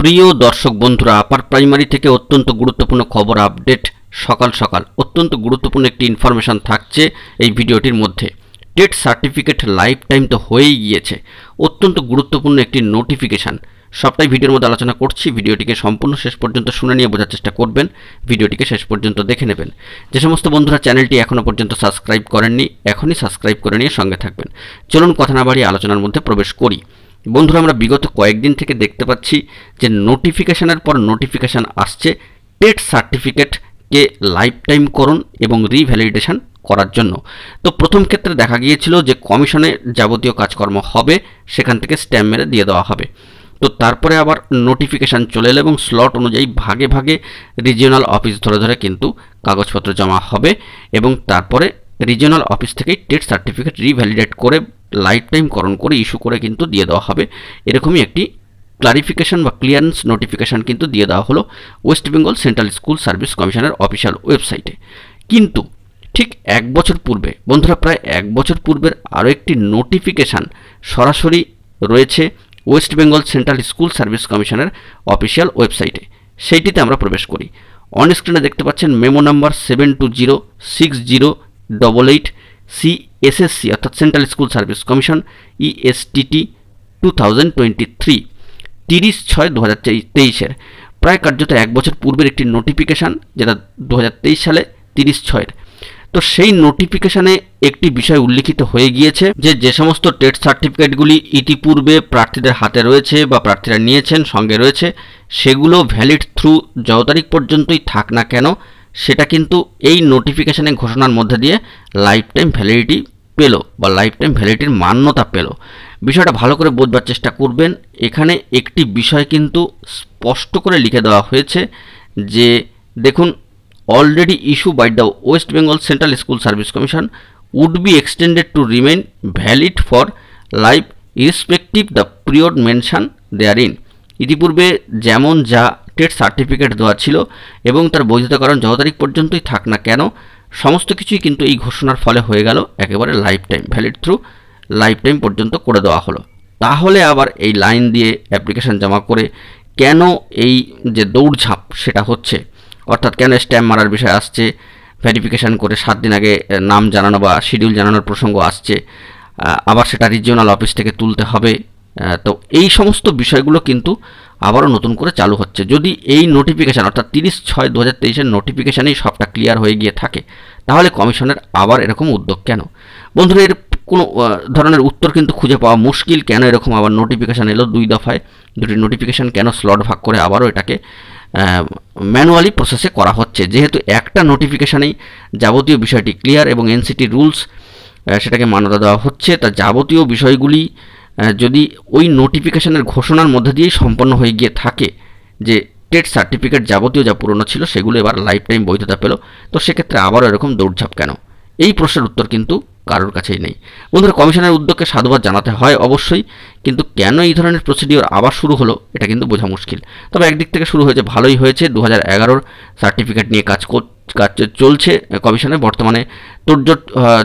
প্রিয় দর্শক বন্ধুরা আপার প্রাইমারি থেকে অত্যন্ত গুরুত্বপূর্ণ খবর আপডেট সকাল সকাল অত্যন্ত গুরুত্বপূর্ণ একটি ইনফরমেশান থাকছে এই ভিডিওটির মধ্যে টেট সার্টিফিকেট লাইফ টাইম তো হয়েই গিয়েছে অত্যন্ত গুরুত্বপূর্ণ একটি নোটিফিকেশান সবটাই ভিডিওর মধ্যে আলোচনা করছি ভিডিওটিকে সম্পূর্ণ শেষ পর্যন্ত শুনে নিয়ে বোঝার চেষ্টা করবেন ভিডিওটিকে শেষ পর্যন্ত দেখে নেবেন যে সমস্ত বন্ধুরা চ্যানেলটি এখনও পর্যন্ত সাবস্ক্রাইব করেননি এখনই সাবস্ক্রাইব করে নিয়ে সঙ্গে থাকবেন চলুন কথা না বাড়িয়ে আলোচনার মধ্যে প্রবেশ করি বন্ধুরা আমরা বিগত কয়েকদিন থেকে দেখতে পাচ্ছি যে নোটিফিকেশানের পর নোটিফিকেশান আসছে টেট সার্টিফিকেটকে লাইফ টাইম করুন এবং রিভ্যালিডেশন করার জন্য তো প্রথম ক্ষেত্রে দেখা গিয়েছিল যে কমিশনে যাবতীয় কাজকর্ম হবে সেখান থেকে স্ট্যাম্প মেরে দিয়ে দেওয়া হবে তো তারপরে আবার নোটিফিকেশান চলে এলো এবং স্লট অনুযায়ী ভাগে ভাগে রিজিওনাল অফিস ধরে ধরে কিন্তু কাগজপত্র জমা হবে এবং তারপরে রিজিওনাল অফিস থেকেই টেট সার্টিফিকেট রিভ্যালিডেট করে লাইফ টাইমকরণ করে ইস্যু করে কিন্তু দিয়ে দেওয়া হবে এরকমই একটি ক্লারিফিকেশন বা ক্লিয়ারেন্স নোটিফিকেশান কিন্তু দিয়ে দেওয়া হলো West Bengal central school service কমিশনের অফিসিয়াল ওয়েবসাইটে কিন্তু ঠিক এক বছর পূর্বে বন্ধুরা প্রায় এক বছর পূর্বের আরও একটি নোটিফিকেশান সরাসরি রয়েছে West Bengal central school service কমিশনের অফিসিয়াল ওয়েবসাইটে সেইটিতে আমরা প্রবেশ করি অন স্ক্রিনে দেখতে পাচ্ছেন memo number seven two zero six zero double eight C SSC অর্থাৎ central school service commission ESTT two thousand twenty three তিরিশ ছয় দু হাজার তেইশের প্রায় কার্যত এক বছর পূর্বের একটি নোটিফিকেশান যেটা দু সালে তিরিশ ছয়ের তো সেই নোটিফিকেশানে একটি বিষয় উল্লিখিত হয়ে গিয়েছে যে যে সমস্ত টেট সার্টিফিকেটগুলি ইতিপূর্বে প্রার্থীদের হাতে রয়েছে বা প্রার্থীরা নিয়েছেন সঙ্গে রয়েছে সেগুলো ভ্যালিড থ্রু যত তারিখ পর্যন্তই থাক না কেন সেটা কিন্তু এই নোটিফিকেশানের ঘোষণার মধ্যে দিয়ে লাইফ টাইম ভ্যালিডিটি পেলো বা লাইফ টাইম ভ্যালিডিটির মান্যতা পেলো বিষয়টা ভালো করে বোঝবার চেষ্টা করবেন এখানে একটি বিষয় কিন্তু স্পষ্ট করে লিখে দেওয়া হয়েছে যে দেখুন already issue by the West Bengal central school service commission would be extended to remain valid for life irrespective the period mention there in ইতিপূর্বে যেমন যা ডেট সার্টিফিকেট দেওয়া ছিল এবং তার বৈধতাকরণ যত তারিখ পর্যন্তই থাক না কেন সমস্ত কিছুই কিন্তু এই ঘোষণার ফলে হয়ে গেল একেবারে lifetime valid through lifetime পর্যন্ত করে দেওয়া হলো তাহলে আবার এই লাইন দিয়ে অ্যাপ্লিকেশান জমা করে কেন এই যে দৌড়ঝাঁপ সেটা হচ্ছে অর্থাৎ কেন স্ট্যাম্প মারার বিষয় আসছে ভেরিফিকেশান করে সাত দিন আগে নাম জানানো বা শিডিউল জানানোর প্রসঙ্গ আসছে আবার সেটা রিজিওনাল অফিস থেকে তুলতে হবে তো এই সমস্ত বিষয়গুলো কিন্তু আবারও নতুন করে চালু হচ্ছে যদি এই নোটিফিকেশান অর্থাৎ তিরিশ ছয় দু হাজার তেইশের নোটিফিকেশানেই সবটা ক্লিয়ার হয়ে গিয়ে থাকে তাহলে কমিশনের আবার এরকম উদ্যোগ কেন বন্ধুরা এর কোনো ধরনের উত্তর কিন্তু খুঁজে পাওয়া মুশকিল কেন এরকম আবার নোটিফিকেশান এলো দুই দফায় দুটি নোটিফিকেশান কেন স্লট ভাগ করে আবারও এটাকে ম্যানুয়ালি প্রসেসে করা হচ্ছে যেহেতু একটা নোটিফিকেশানেই যাবতীয় বিষয়টি ক্লিয়ার এবং এনসিটি রুলস সেটাকে মান্যতা দেওয়া হচ্ছে তা যাবতীয় বিষয়গুলি যদি ওই নোটিফিকেশানের ঘোষণার মধ্যে দিয়েই সম্পন্ন হয়ে গিয়ে থাকে যে টেট সার্টিফিকেট যাবতীয় যা পুরনো ছিল সেগুলো এবার লাইফ টাইম বৈধতা পেল তো সেক্ষেত্রে আবারও এরকম দৌড়ঝাপ কেন এই প্রশ্নের উত্তর কিন্তু কারোর কাছেই নেই বন্ধুরা কমিশনের উদ্যোগকে সাধুবাদ জানাতে হয় অবশ্যই কিন্তু কেন এই ধরনের প্রসিডিওর আবার শুরু হলো এটা কিন্তু বোঝা মুশকিল তবে একদিক থেকে শুরু হয়েছে ভালোই হয়েছে দু হাজার সার্টিফিকেট নিয়ে কাজ কাজ চলছে কমিশনে বর্তমানে তোড়জোট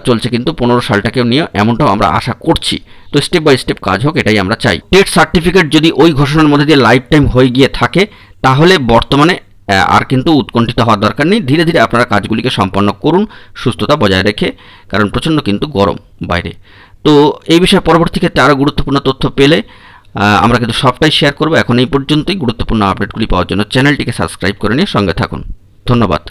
চলছে কিন্তু পনেরো সালটাকেও নিয়ে এমনটাও আমরা আশা করছি তো স্টেপ বাই স্টেপ কাজ হোক এটাই আমরা চাই টেট সার্টিফিকেট যদি ওই ঘোষণার মধ্যে দিয়ে লাইফ টাইম হয়ে গিয়ে থাকে তাহলে বর্তমানে আর কিন্তু উৎকণ্ঠিত হওয়ার দরকার নেই ধীরে ধীরে আপনারা কাজগুলিকে সম্পন্ন করুন সুস্থতা বজায় রেখে কারণ প্রচণ্ড কিন্তু গরম বাইরে তো এই বিষয়ে পরবর্তী ক্ষেত্রে আরও গুরুত্বপূর্ণ তথ্য পেলে আমরা কিন্তু সবটাই শেয়ার করব এখন এই পর্যন্তই গুরুত্বপূর্ণ আপডেটগুলি পাওয়ার জন্য চ্যানেলটিকে সাবস্ক্রাইব করে নিয়ে সঙ্গে থাকুন ধন্যবাদ